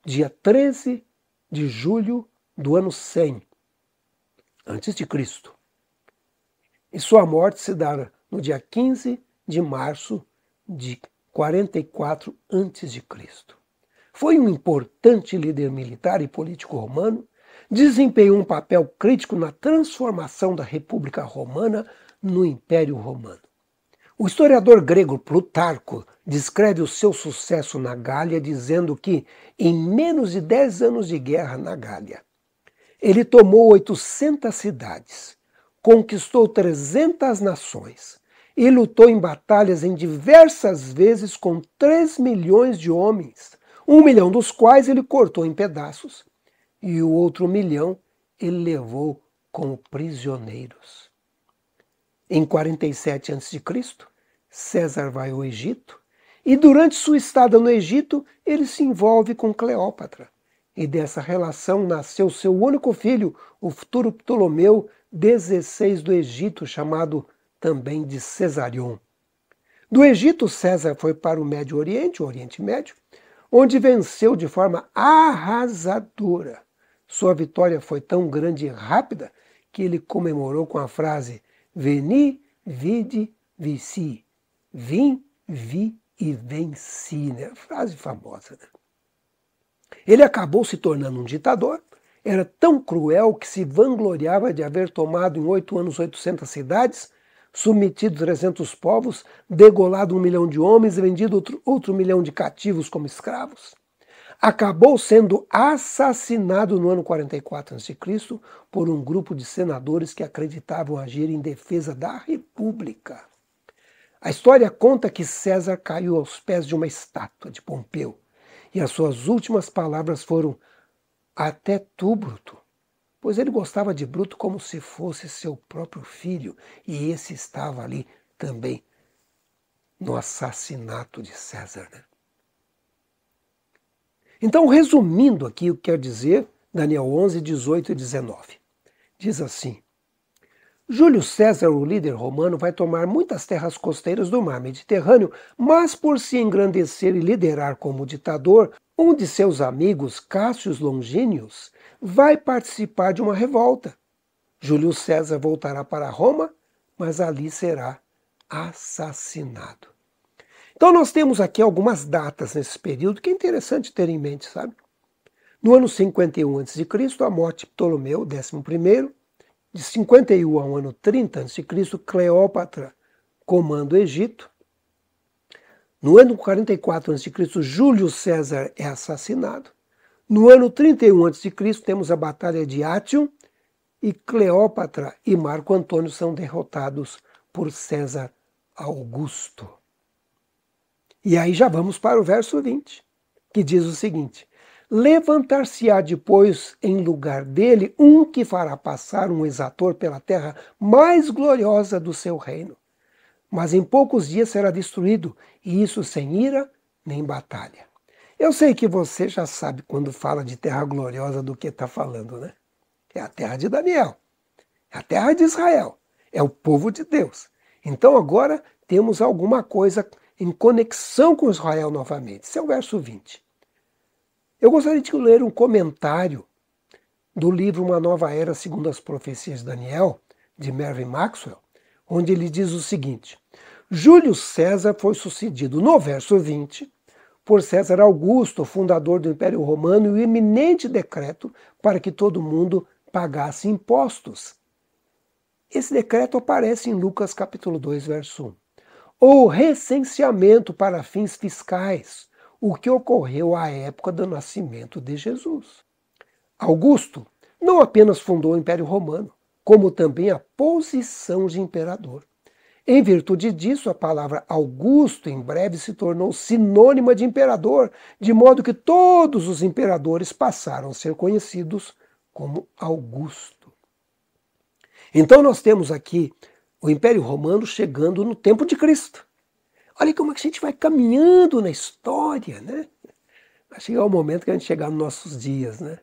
dia 13 de julho do ano 100 antes de Cristo. E sua morte se dará no dia 15 de março de 44 antes de Cristo. Foi um importante líder militar e político romano, desempenhou um papel crítico na transformação da República Romana no Império Romano. O historiador grego Plutarco descreve o seu sucesso na Gália dizendo que, em menos de dez anos de guerra na Gália, ele tomou 800 cidades, conquistou 300 nações e lutou em batalhas em diversas vezes com 3 milhões de homens, um milhão dos quais ele cortou em pedaços e o outro milhão ele levou como prisioneiros. Em 47 a.C., César vai ao Egito e durante sua estada no Egito ele se envolve com Cleópatra. E dessa relação nasceu seu único filho, o futuro Ptolomeu XVI do Egito, chamado também de Cesarion. Do Egito, César foi para o Médio Oriente, o Oriente Médio, onde venceu de forma arrasadora. Sua vitória foi tão grande e rápida que ele comemorou com a frase Veni, vidi, vici. Vim, vi e venci. Né? Frase famosa. Né? Ele acabou se tornando um ditador, era tão cruel que se vangloriava de haver tomado em oito anos 800 cidades, submetido 300 povos, degolado um milhão de homens e vendido outro, outro milhão de cativos como escravos. Acabou sendo assassinado no ano 44 a.C. por um grupo de senadores que acreditavam agir em defesa da República. A história conta que César caiu aos pés de uma estátua de Pompeu e as suas últimas palavras foram: Até tu, Bruto. Pois ele gostava de Bruto como se fosse seu próprio filho e esse estava ali também no assassinato de César. Né? Então, resumindo aqui o que quer dizer Daniel 11, 18 e 19, diz assim: Júlio César, o líder romano, vai tomar muitas terras costeiras do mar Mediterrâneo, mas por se engrandecer e liderar como ditador, um de seus amigos, Cássius Longínios, vai participar de uma revolta. Júlio César voltará para Roma, mas ali será assassinado. Então nós temos aqui algumas datas nesse período que é interessante ter em mente, sabe? No ano 51 a.C., a morte de Ptolomeu I de 51 ao ano 30 a.C., Cleópatra comanda o Egito. No ano 44 a.C., Júlio César é assassinado. No ano 31 a.C., temos a Batalha de Atium e Cleópatra e Marco Antônio são derrotados por César Augusto. E aí já vamos para o verso 20, que diz o seguinte: levantar-se-á depois em lugar dele um que fará passar um exator pela terra mais gloriosa do seu reino. Mas em poucos dias será destruído, e isso sem ira nem batalha. Eu sei que você já sabe quando fala de terra gloriosa do que está falando, né? É a terra de Daniel, é a terra de Israel, é o povo de Deus. Então agora temos alguma coisa em conexão com Israel novamente. Esse é o verso 20. Eu gostaria de ler um comentário do livro Uma Nova Era Segundo as Profecias de Daniel, de Mervyn Maxwell, onde ele diz o seguinte: Júlio César foi sucedido, no verso 20, por César Augusto, fundador do Império Romano, e o iminente decreto para que todo mundo pagasse impostos. Esse decreto aparece em Lucas capítulo 2, verso 1. Ou recenseamento para fins fiscais, o que ocorreu à época do nascimento de Jesus. Augusto não apenas fundou o Império Romano, como também a posição de imperador. Em virtude disso, a palavra Augusto em breve se tornou sinônima de imperador, de modo que todos os imperadores passaram a ser conhecidos como Augusto. Então, nós temos aqui o Império Romano chegando no tempo de Cristo. Olha como é que a gente vai caminhando na história, né? Vai chegar o momento que a gente chegar nos nossos dias, né?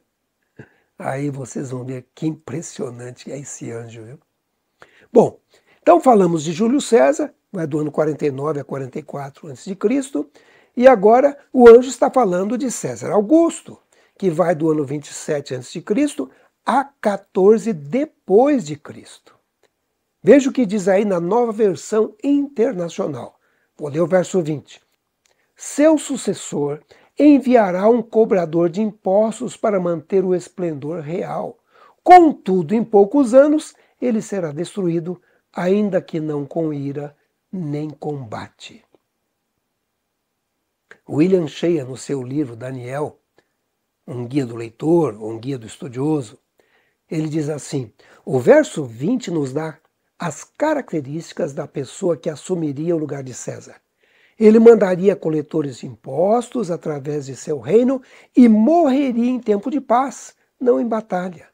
Aí vocês vão ver que impressionante é esse anjo, viu? Bom, então falamos de Júlio César, vai né, do ano 49 a 44 a.C., e agora o anjo está falando de César Augusto, que vai do ano 27 a.C. a 14 depois de Cristo. Veja o que diz aí na nova versão internacional. Vou ler o verso 20. Seu sucessor enviará um cobrador de impostos para manter o esplendor real. Contudo, em poucos anos, ele será destruído, ainda que não com ira nem combate. William Shea, no seu livro Daniel, um guia do leitor, um guia do estudioso, ele diz assim: o verso 20 nos dá as características da pessoa que assumiria o lugar de César. Ele mandaria coletores de impostos através de seu reino e morreria em tempo de paz, não em batalha.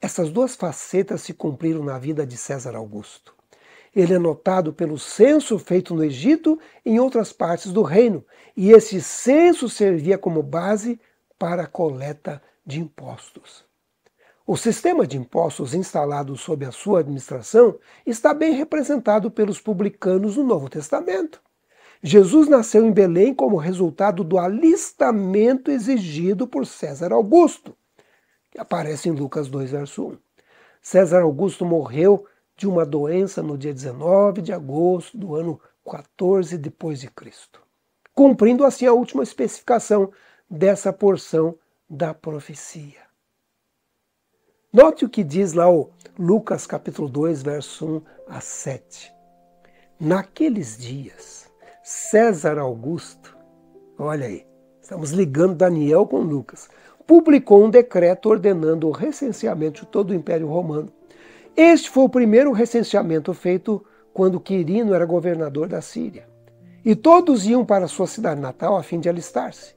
Essas duas facetas se cumpriram na vida de César Augusto. Ele é notado pelo censo feito no Egito e em outras partes do reino, e esse censo servia como base para a coleta de impostos. O sistema de impostos instalado sob a sua administração está bem representado pelos publicanos no Novo Testamento. Jesus nasceu em Belém como resultado do alistamento exigido por César Augusto, que aparece em Lucas 2, verso 1. César Augusto morreu de uma doença no dia 19 de agosto do ano 14 depois de Cristo, cumprindo assim a última especificação dessa porção da profecia. Note o que diz lá o Lucas capítulo 2, verso 1 a 7. Naqueles dias, César Augusto, olha aí, estamos ligando Daniel com Lucas, publicou um decreto ordenando o recenseamento de todo o Império Romano. Este foi o primeiro recenseamento feito quando Quirino era governador da Síria. E todos iam para sua cidade natal a fim de alistar-se.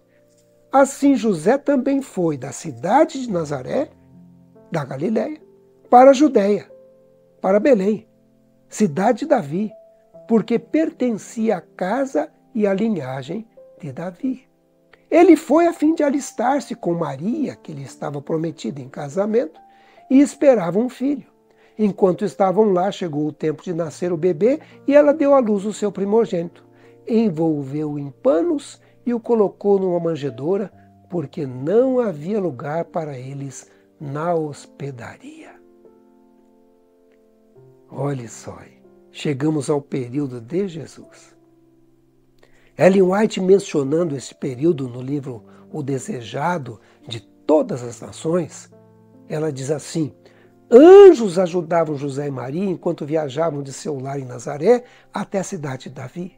Assim José também foi da cidade de Nazaré da Galiléia para a Judéia, para Belém, cidade de Davi, porque pertencia à casa e à linhagem de Davi. Ele foi a fim de alistar-se com Maria, que lhe estava prometida em casamento, e esperava um filho. Enquanto estavam lá, chegou o tempo de nascer o bebê e ela deu à luz o seu primogênito. Envolveu-o em panos e o colocou numa manjedoura, porque não havia lugar para eles na hospedaria. Olhe só, chegamos ao período de Jesus. Ellen White, mencionando esse período no livro O Desejado de Todas as Nações, ela diz assim: Anjos ajudavam José e Maria enquanto viajavam de seu lar em Nazaré até a cidade de Davi.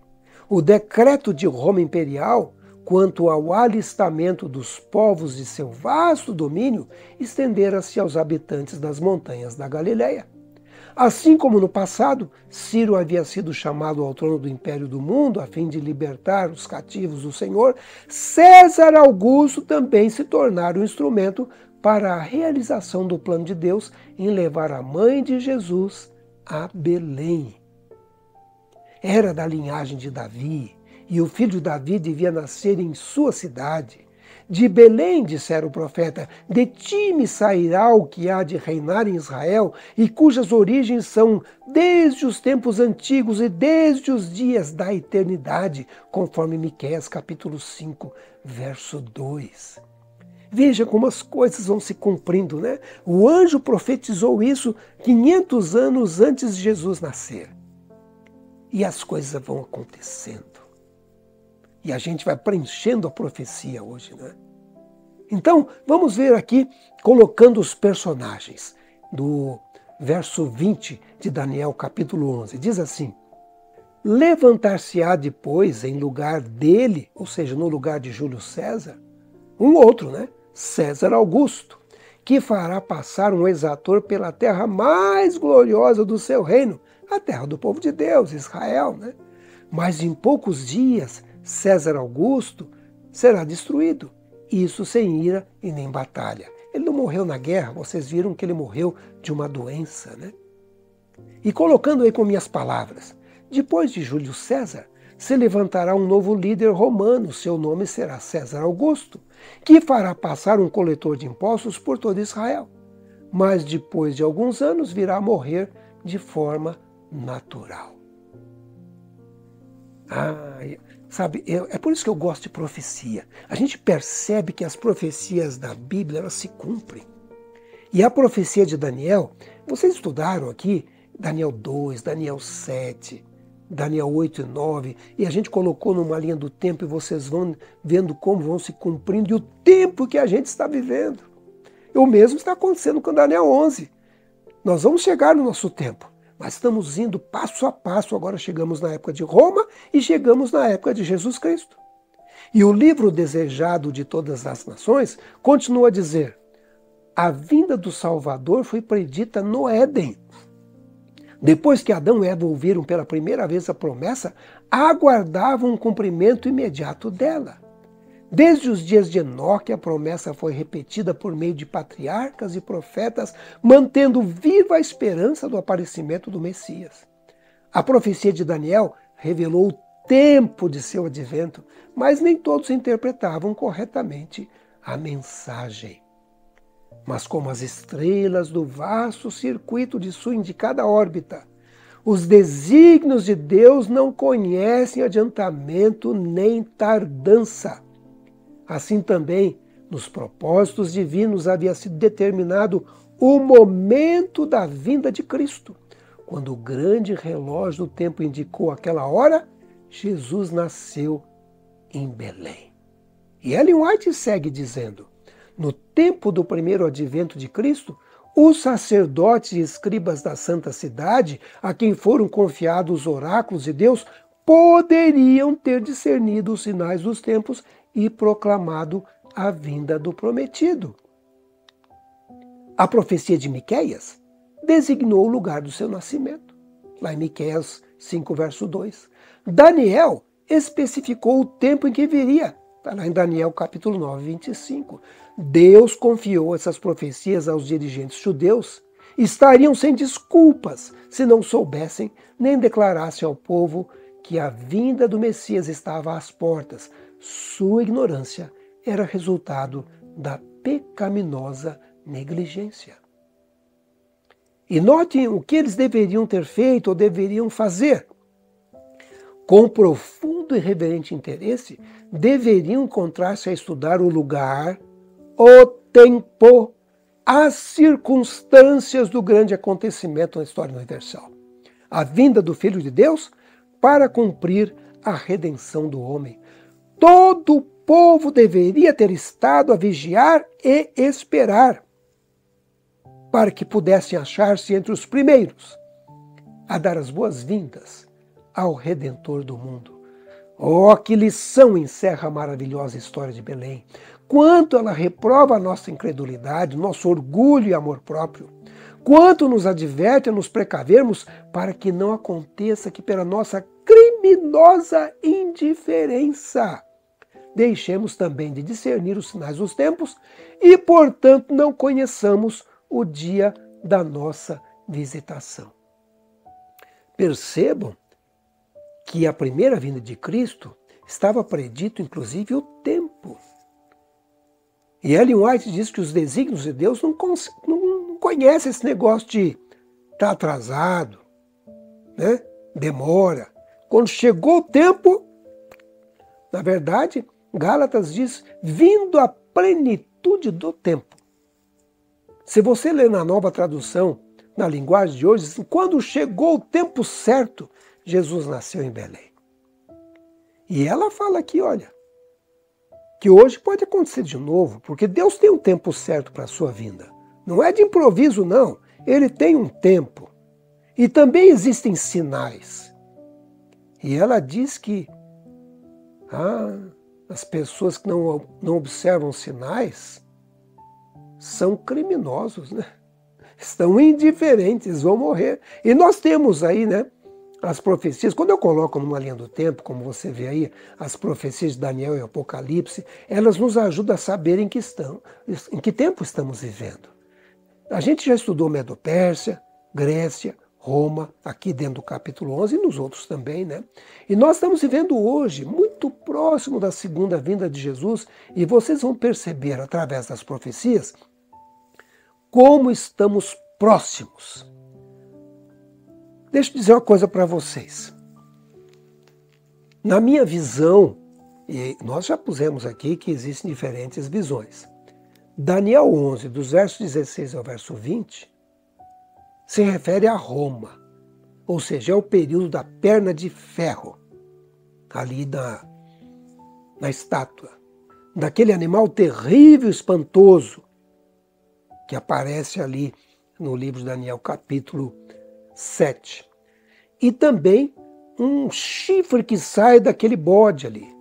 O decreto de Roma imperial quanto ao alistamento dos povos de seu vasto domínio, estendera-se aos habitantes das montanhas da Galileia. Assim como no passado, Ciro havia sido chamado ao trono do império do mundo a fim de libertar os cativos do Senhor, César Augusto também se tornara um instrumento para a realização do plano de Deus em levar a mãe de Jesus a Belém. Era da linhagem de Davi, e o filho de Davi devia nascer em sua cidade. De Belém, dissera o profeta, de ti me sairá o que há de reinar em Israel, e cujas origens são desde os tempos antigos e desde os dias da eternidade, conforme Miqueias capítulo 5, verso 2. Veja como as coisas vão se cumprindo, né? O anjo profetizou isso 500 anos antes de Jesus nascer. E as coisas vão acontecendo e a gente vai preenchendo a profecia hoje, né? Então, vamos ver aqui, colocando os personagens do verso 20 de Daniel, capítulo 11. Diz assim: Levantar-se-á depois em lugar dele, ou seja, no lugar de Júlio César, um outro, né? César Augusto, que fará passar um exator pela terra mais gloriosa do seu reino, a terra do povo de Deus, Israel, né? Mas em poucos dias César Augusto será destruído. Isso sem ira e nem batalha. Ele não morreu na guerra, vocês viram que ele morreu de uma doença, né? E colocando aí com minhas palavras, depois de Júlio César, se levantará um novo líder romano, seu nome será César Augusto, que fará passar um coletor de impostos por todo Israel. Mas depois de alguns anos virá a morrer de forma natural. Ah, Sabe, eu, é por isso que eu gosto de profecia. A gente percebe que as profecias da Bíblia elas se cumprem. E a profecia de Daniel, vocês estudaram aqui Daniel 2, Daniel 7, Daniel 8 e 9, e a gente colocou numa linha do tempo e vocês vão vendo como vão se cumprindo e o tempo que a gente está vivendo. O mesmo está acontecendo com Daniel 11. Nós vamos chegar no nosso tempo. Mas estamos indo passo a passo, agora chegamos na época de Roma e chegamos na época de Jesus Cristo. E o livro desejado de todas as nações continua a dizer: a vinda do Salvador foi predita no Éden. Depois que Adão e Eva ouviram pela primeira vez a promessa, aguardavam um cumprimento imediato dela. Desde os dias de Enoque, a promessa foi repetida por meio de patriarcas e profetas, mantendo viva a esperança do aparecimento do Messias. A profecia de Daniel revelou o tempo de seu advento, mas nem todos interpretavam corretamente a mensagem. Mas como as estrelas do vasto circuito de sua indicada órbita, os desígnios de Deus não conhecem adiantamento nem tardança. Assim também, nos propósitos divinos havia sido determinado o momento da vinda de Cristo. Quando o grande relógio do tempo indicou aquela hora, Jesus nasceu em Belém. E Ellen White segue dizendo: No tempo do primeiro advento de Cristo, os sacerdotes e escribas da santa cidade, a quem foram confiados os oráculos de Deus, poderiam ter discernido os sinais dos tempos e proclamado a vinda do prometido. A profecia de Miqueias designou o lugar do seu nascimento, lá em Miqueias 5, verso 2. Daniel especificou o tempo em que viria, está lá em Daniel capítulo 9, 25. Deus confiou essas profecias aos dirigentes judeus, estariam sem desculpas se não soubessem nem declarassem ao povo que a vinda do Messias estava às portas, sua ignorância era resultado da pecaminosa negligência. E notem o que eles deveriam ter feito ou deveriam fazer. Com profundo e reverente interesse, deveriam encontrar-se a estudar o lugar, o tempo, as circunstâncias do grande acontecimento na história universal a vinda do Filho de Deus para cumprir a redenção do homem, todo o povo deveria ter estado a vigiar e esperar, para que pudesse achar-se entre os primeiros a dar as boas-vindas ao Redentor do mundo. Oh, que lição encerra a maravilhosa história de Belém! Quanto ela reprova a nossa incredulidade, nosso orgulho e amor próprio. Quanto nos adverte a nos precavermos para que não aconteça que, pela nossa criminosa indiferença, deixemos também de discernir os sinais dos tempos e, portanto, não conheçamos o dia da nossa visitação. Percebam que a primeira vinda de Cristo estava predito, inclusive, o tempo. E Ellen White diz que os desígnios de Deus não, não conhecem esse negócio de estar tá atrasado, né? demora. Quando chegou o tempo, na verdade, Gálatas diz: vindo a plenitude do tempo. Se você ler na nova tradução, na linguagem de hoje, diz, assim, quando chegou o tempo certo, Jesus nasceu em Belém. E ela fala aqui, olha, que hoje pode acontecer de novo, porque Deus tem um tempo certo para a sua vinda. Não é de improviso, não. Ele tem um tempo. E também existem sinais. E ela diz que ah, as pessoas que não, não observam sinais são criminosos, né? Estão (laughs) indiferentes, vão morrer. E nós temos aí, né? As profecias, quando eu coloco numa linha do tempo, como você vê aí, as profecias de Daniel e Apocalipse, elas nos ajudam a saber em que, estão, em que tempo estamos vivendo. A gente já estudou Medo-Pérsia, Grécia, Roma, aqui dentro do capítulo 11 e nos outros também, né? E nós estamos vivendo hoje muito próximo da segunda vinda de Jesus e vocês vão perceber através das profecias como estamos próximos. Deixa eu dizer uma coisa para vocês. Na minha visão, e nós já pusemos aqui que existem diferentes visões. Daniel 11, dos versos 16 ao verso 20, se refere a Roma, ou seja, é o período da perna de ferro, ali na, na estátua, daquele animal terrível, espantoso, que aparece ali no livro de Daniel, capítulo 7. E também um chifre que sai daquele bode ali,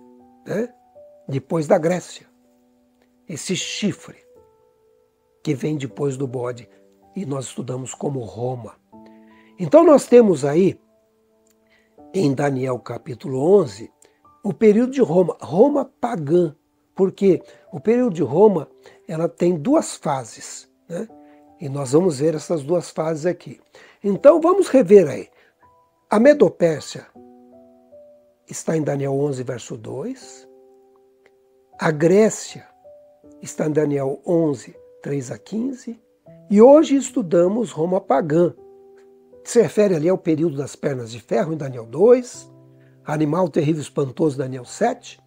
né? depois da Grécia. Esse chifre que vem depois do bode e nós estudamos como Roma. Então nós temos aí em Daniel capítulo 11 o período de Roma, Roma pagã, porque o período de Roma ela tem duas fases, né? E nós vamos ver essas duas fases aqui. Então vamos rever aí. A Medopérsia está em Daniel 11, verso 2. A Grécia está em Daniel 11, 3 a 15. E hoje estudamos Roma pagã, que se refere ali ao período das pernas de ferro em Daniel 2, Animal Terrível Espantoso, Daniel 7,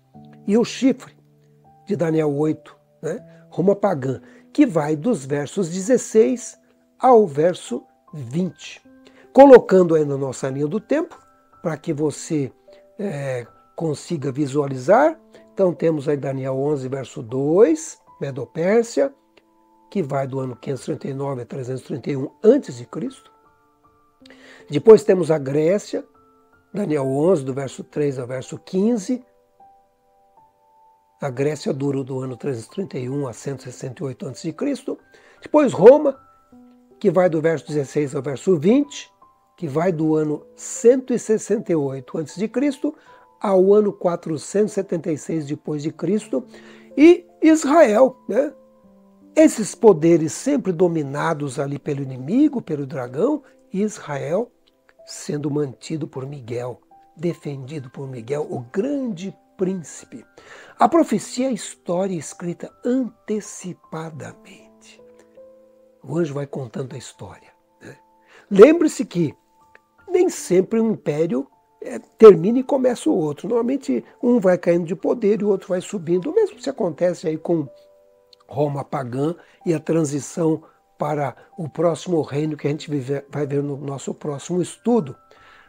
e o chifre de Daniel 8, né? Roma pagã, que vai dos versos 16 ao verso 20. Colocando aí na nossa linha do tempo, para que você é, consiga visualizar. Então temos aí Daniel 11, verso 2, Medopérsia, que vai do ano 539 a 331 a.C. Depois temos a Grécia, Daniel 11, do verso 3 ao verso 15. A Grécia dura do ano 331 a 168 a.C. Depois Roma, que vai do verso 16 ao verso 20, que vai do ano 168 a.C. ao ano 476 depois de Cristo, e Israel, né? Esses poderes sempre dominados ali pelo inimigo, pelo dragão, Israel sendo mantido por Miguel, defendido por Miguel, o grande príncipe. A profecia é história escrita antecipadamente. O anjo vai contando a história. Né? Lembre-se que nem sempre um império é, termina e começa o outro. Normalmente um vai caindo de poder e o outro vai subindo. O mesmo se acontece aí com Roma pagã e a transição para o próximo reino que a gente vai ver no nosso próximo estudo.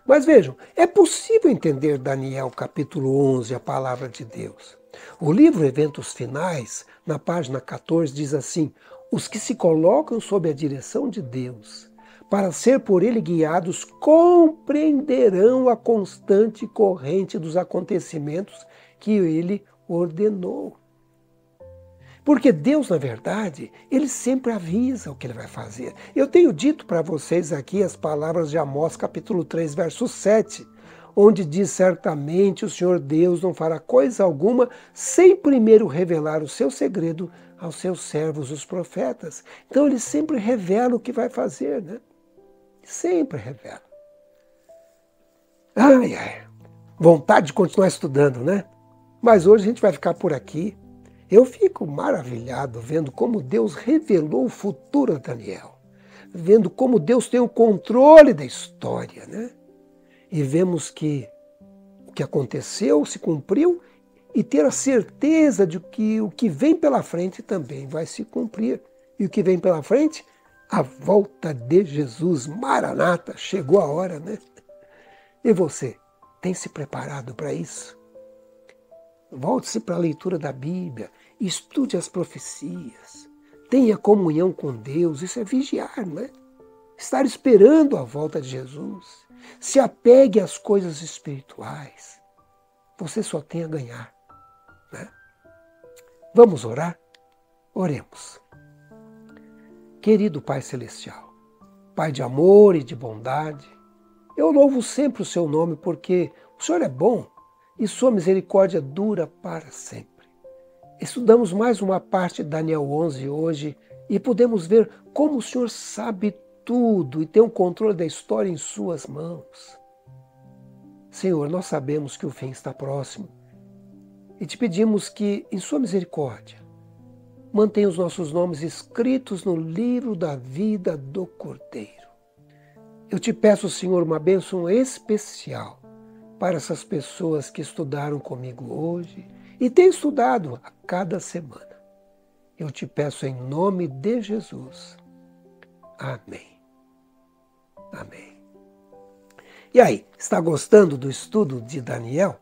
Mas vejam, é possível entender Daniel capítulo 11, a palavra de Deus. O livro Eventos Finais, na página 14, diz assim: Os que se colocam sob a direção de Deus, para ser por ele guiados, compreenderão a constante corrente dos acontecimentos que ele ordenou. Porque Deus, na verdade, ele sempre avisa o que ele vai fazer. Eu tenho dito para vocês aqui as palavras de Amós, capítulo 3, verso 7, onde diz: Certamente o Senhor Deus não fará coisa alguma sem primeiro revelar o seu segredo aos seus servos, os profetas. Então ele sempre revela o que vai fazer, né? Sempre revela. Ai, ai. Vontade de continuar estudando, né? Mas hoje a gente vai ficar por aqui. Eu fico maravilhado vendo como Deus revelou o futuro a Daniel, vendo como Deus tem o controle da história, né? E vemos que o que aconteceu se cumpriu e ter a certeza de que o que vem pela frente também vai se cumprir. E o que vem pela frente? A volta de Jesus, Maranata, chegou a hora, né? E você, tem se preparado para isso? Volte-se para a leitura da Bíblia, estude as profecias, tenha comunhão com Deus, isso é vigiar, não é? Estar esperando a volta de Jesus. Se apegue às coisas espirituais. Você só tem a ganhar. Né? Vamos orar? Oremos. Querido Pai Celestial, Pai de amor e de bondade, eu louvo sempre o seu nome porque o Senhor é bom e sua misericórdia dura para sempre. Estudamos mais uma parte de Daniel 11 hoje e podemos ver como o Senhor sabe tudo e tem o controle da história em suas mãos. Senhor, nós sabemos que o fim está próximo e te pedimos que, em sua misericórdia, mantenha os nossos nomes escritos no livro da vida do Cordeiro. Eu te peço, Senhor, uma bênção especial para essas pessoas que estudaram comigo hoje e têm estudado a cada semana. Eu te peço em nome de Jesus. Amém. Amém. E aí, está gostando do estudo de Daniel?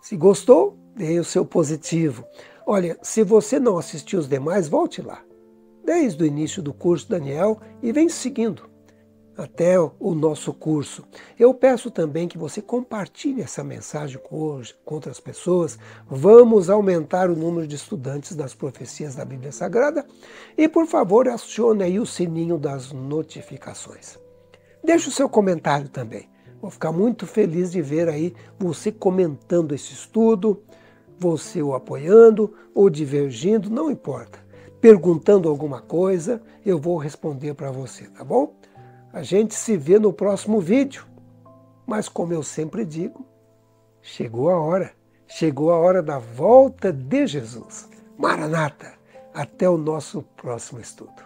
Se gostou, dê o seu positivo. Olha, se você não assistiu os demais, volte lá. Desde o início do curso Daniel e vem seguindo até o nosso curso. Eu peço também que você compartilhe essa mensagem com, outras pessoas. Vamos aumentar o número de estudantes das profecias da Bíblia Sagrada. E, por favor, acione aí o sininho das notificações. Deixe o seu comentário também. Vou ficar muito feliz de ver aí você comentando esse estudo, você o apoiando ou divergindo, não importa. Perguntando alguma coisa, eu vou responder para você, tá bom? A gente se vê no próximo vídeo. Mas como eu sempre digo, chegou a hora. Chegou a hora da volta de Jesus. Maranata! Até o nosso próximo estudo.